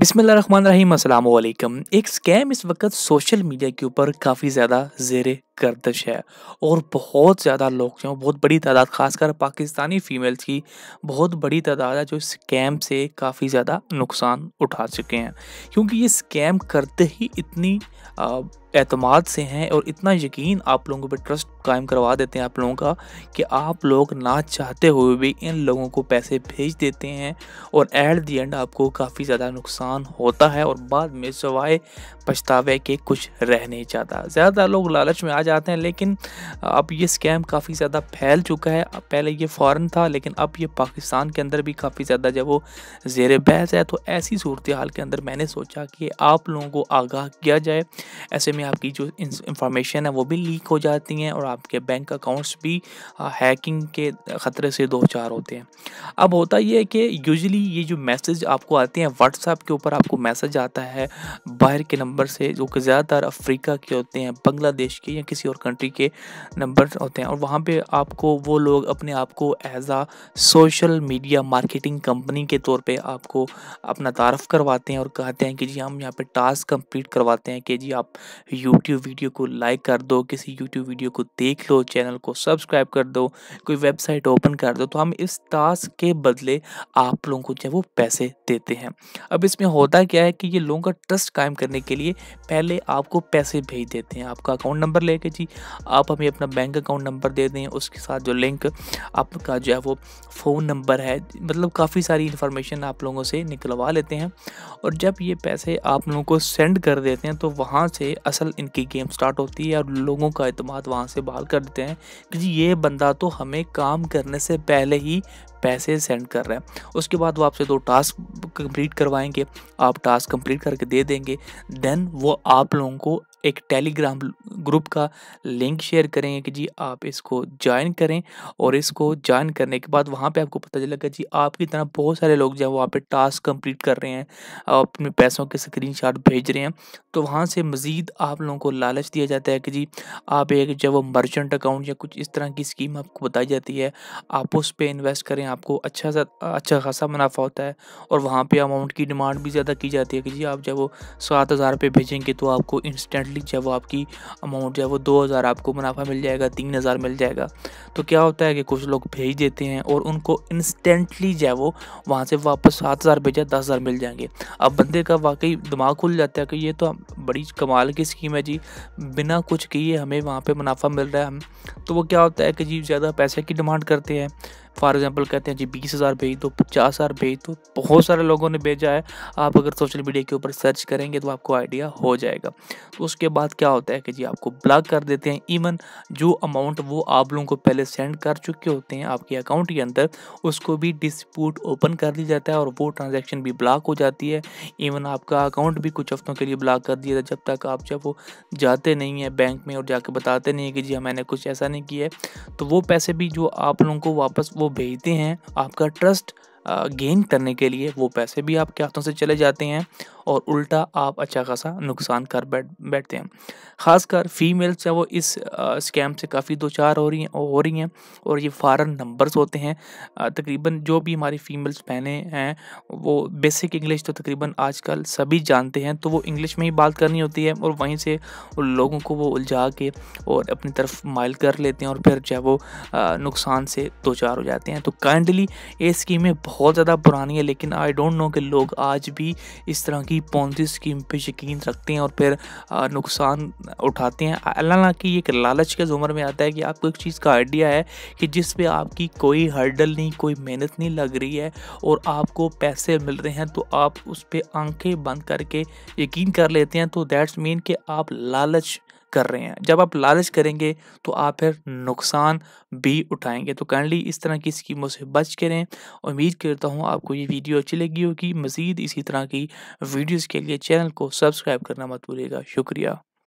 बिसमिल्ल run रहीम अस्सलाम एक scam इस वक्त सोशल मीडिया के ऊपर काफ़ी ज़्यादा जेर गर्दश है और बहुत ज़्यादा लोग जो बहुत बड़ी तादाद खासकर पाकिस्तानी फीमेल्स की बहुत बड़ी तादाद है जो स्कैम से काफ़ी ज़्यादा नुकसान उठा चुके हैं क्योंकि ये स्कैम करते ही इतनी अतमाद से हैं और इतना यकीन आप लोगों पर ट्रस्ट कायम करवा देते हैं आप लोगों का कि आप लोग ना चाहते हुए भी इन लोगों को पैसे भेज देते हैं और एट दी एंड आपको काफ़ी ज़्यादा नुकसान होता है और बाद में सवाए पछतावे के कुछ रह नहीं जाता ज़्यादातर लोग लालच में आ जाते हैं लेकिन अब ये स्कैम काफ़ी ज़्यादा फैल चुका है पहले ये फ़ॉरन था लेकिन अब ये पाकिस्तान के अंदर भी काफ़ी ज़्यादा जब वो जेर बहस है तो ऐसी सूरत हाल के अंदर मैंने सोचा कि आप लोगों को आगाह किया जाए ऐसे में आपकी जो इंफॉर्मेशन है वो भी लीक हो जाती हैं और आपके बैंक अकाउंट्स भी हैकिंग के ख़तरे से दो चार होते हैं अब होता यह है कि यूजली ये जो मैसेज आपको आते हैं व्हाट्सएप के ऊपर आपको मैसेज आता है बाहर के नंबर से जो कि ज़्यादातर अफ्रीका के होते हैं बांग्लादेश के या किसी और कंट्री के नंबर होते हैं और वहाँ पे आपको वो लोग अपने आप को as a social media marketing company के तौर पे आपको अपना तारफ़ करवाते हैं और कहते हैं कि जी हम यहाँ पे टास्क कंप्लीट करवाते हैं कि जी आप यूट्यूब वीडियो को लाइक कर दो किसी यूट्यूब वीडियो को देख लो चैनल को सब्सक्राइब कर दो कोई वेबसाइट ओपन कर दो तो हम इस टास्क के बदले आप लोगों को जो वो पैसे देते हैं अब इसमें होता क्या है कि ये लोगों का ट्रस्ट कायम करने के लिए पहले आपको पैसे भेज देते हैं आपका अकाउंट नंबर लेके कि जी आप हमें अपना बैंक अकाउंट नंबर दे दें उसके साथ जो लिंक आपका जो है वो फ़ोन नंबर है मतलब काफ़ी सारी इन्फॉर्मेशन आप लोगों से निकलवा लेते हैं और जब ये पैसे आप लोगों को सेंड कर देते हैं तो वहाँ से असल इनकी गेम स्टार्ट होती है और लोगों का अतमाद वहाँ से बहाल कर देते हैं कि जी ये बंदा तो हमें काम करने से पहले ही पैसे सेंड कर रहा है उसके बाद वो आपसे दो टास्क कंप्लीट करवाएंगे आप टास्क कंप्लीट करके दे देंगे देन वो आप लोगों को एक टेलीग्राम ग्रुप का लिंक शेयर करेंगे कि जी आप इसको ज्वाइन करें और इसको ज्वाइन करने के बाद वहाँ पे आपको पता चलेगा जी आपकी तरह बहुत सारे लोग जो है वहाँ पे टास्क कंप्लीट कर रहे हैं अपने पैसों के स्क्रीनशॉट भेज रहे हैं तो वहाँ से मज़ीद आप लोगों को लालच दिया जाता है कि जी आप एक जब वो मर्चेंट अकाउंट या कुछ इस तरह की स्कीम आपको बताई जाती है आप उस पर इन्वेस्ट करें आपको अच्छा सा अच्छा खासा मुनाफा होता है और वहाँ पे अमाउंट की डिमांड भी ज़्यादा की जाती है कि जी आप जब वो सात हज़ार रुपये भेजेंगे तो आपको इंस्टेंटली जब वो आपकी अमाउंट जब वो दो हज़ार आपको मुनाफा मिल जाएगा तीन हज़ार मिल जाएगा तो क्या होता है कि कुछ लोग भेज देते हैं और उनको इंस्टेंटली जो है वो वहाँ से वापस सात हज़ार भेजा दस हज़ार मिल जाएंगे अब बंदे का वाकई दिमाग खुल जाता है कि ये तो बड़ी कमाल की स्कीम है जी बिना कुछ किए हमें वहाँ पर मुनाफा मिल रहा है हम तो वो क्या होता है कि जी ज़्यादा पैसे की डिमांड करते हैं फॉर एग्जांपल कहते हैं जी बीस हज़ार भेज दो पचास हज़ार भेज दो बहुत सारे लोगों ने भेजा है आप अगर सोशल मीडिया के ऊपर सर्च करेंगे तो आपको आइडिया हो जाएगा तो उसके बाद क्या होता है कि जी आपको ब्लॉक कर देते हैं इवन जो अमाउंट वो आप लोगों को पहले सेंड कर चुके होते हैं आपके अकाउंट के अंदर उसको भी डिस्प्यूट ओपन कर दिया जाता है और वो ट्रांजेक्शन भी ब्लॉक हो जाती है इवन आपका अकाउंट भी कुछ हफ्तों के लिए ब्लॉक कर दिया जाता जब तक आप जब वो जाते नहीं हैं बैंक में और जाके बताते नहीं हैं कि जी हाँ, मैंने कुछ ऐसा नहीं किया है तो वो पैसे भी जो आप लोगों को वापस वो वो भेजते हैं आपका ट्रस्ट गेन करने के लिए वो पैसे भी आपके हाथों से चले जाते हैं और उल्टा आप अच्छा खासा नुकसान कर बैठ बैठते हैं ख़ासकर फीमेल्स हैं वो इस स्कैम से काफ़ी दो चार हो रही हैं हो रही हैं और ये फ़ारन नंबर्स होते हैं तकरीबन जो भी हमारी फीमेल्स पहने हैं वो बेसिक इंग्लिश तो तकरीबन आजकल सभी जानते हैं तो वो इंग्लिश में ही बात करनी होती है और वहीं से उन लोगों को वो उलझा के और अपनी तरफ माइल कर लेते हैं और फिर जो है वो नुकसान से दो चार हो जाते हैं तो काइंडली ये स्कीमें बहुत ज़्यादा पुरानी है लेकिन आई डोंट नो कि लोग आज भी इस तरह की की पौनसी स्कीम पे यकीन रखते हैं और फिर नुकसान उठाते हैं हालांकि एक लालच के ज़ुमर में आता है कि आपको एक चीज़ का आइडिया है कि जिस पे आपकी कोई हर्डल नहीं कोई मेहनत नहीं लग रही है और आपको पैसे मिल रहे हैं तो आप उस पर आंखें बंद करके यकीन कर लेते हैं तो दैट्स मीन कि आप लालच कर रहे हैं जब आप लालच करेंगे तो आप फिर नुकसान भी उठाएंगे तो काइंडली इस तरह की स्कीमों से बच करें उम्मीद करता हूँ आपको ये वीडियो अच्छी लगी होगी मज़ीद इसी तरह की वीडियोज़ के लिए चैनल को सब्सक्राइब करना मत भूलिएगा शुक्रिया